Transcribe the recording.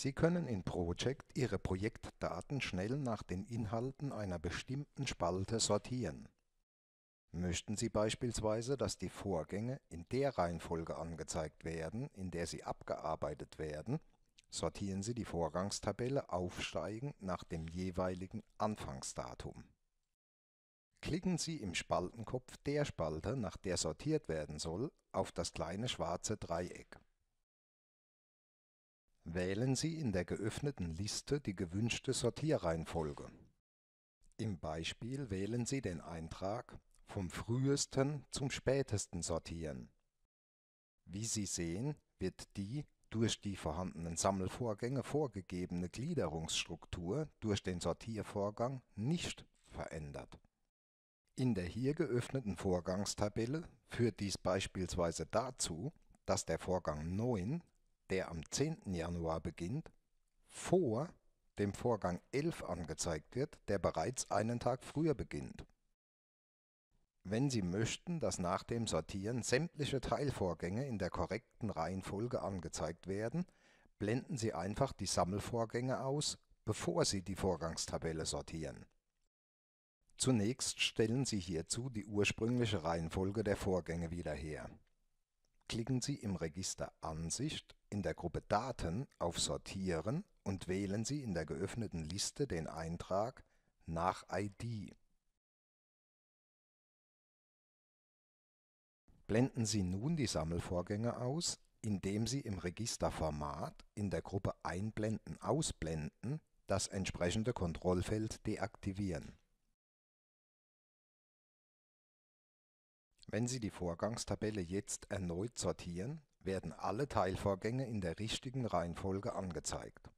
Sie können in Project Ihre Projektdaten schnell nach den Inhalten einer bestimmten Spalte sortieren. Möchten Sie beispielsweise, dass die Vorgänge in der Reihenfolge angezeigt werden, in der sie abgearbeitet werden, sortieren Sie die Vorgangstabelle aufsteigend nach dem jeweiligen Anfangsdatum. Klicken Sie im Spaltenkopf der Spalte, nach der sortiert werden soll, auf das kleine schwarze Dreieck Wählen Sie in der geöffneten Liste die gewünschte Sortierreihenfolge. Im Beispiel wählen Sie den Eintrag Vom frühesten zum spätesten sortieren. Wie Sie sehen, wird die durch die vorhandenen Sammelvorgänge vorgegebene Gliederungsstruktur durch den Sortiervorgang nicht verändert. In der hier geöffneten Vorgangstabelle führt dies beispielsweise dazu, dass der Vorgang 9 der am 10. Januar beginnt, vor dem Vorgang 11 angezeigt wird, der bereits einen Tag früher beginnt. Wenn Sie möchten, dass nach dem Sortieren sämtliche Teilvorgänge in der korrekten Reihenfolge angezeigt werden, blenden Sie einfach die Sammelvorgänge aus, bevor Sie die Vorgangstabelle sortieren. Zunächst stellen Sie hierzu die ursprüngliche Reihenfolge der Vorgänge wieder her klicken Sie im Register Ansicht in der Gruppe Daten auf Sortieren und wählen Sie in der geöffneten Liste den Eintrag Nach ID. Blenden Sie nun die Sammelvorgänge aus, indem Sie im Register Format in der Gruppe Einblenden/Ausblenden das entsprechende Kontrollfeld deaktivieren Wenn Sie die Vorgangstabelle jetzt erneut sortieren, werden alle Teilvorgänge in der richtigen Reihenfolge angezeigt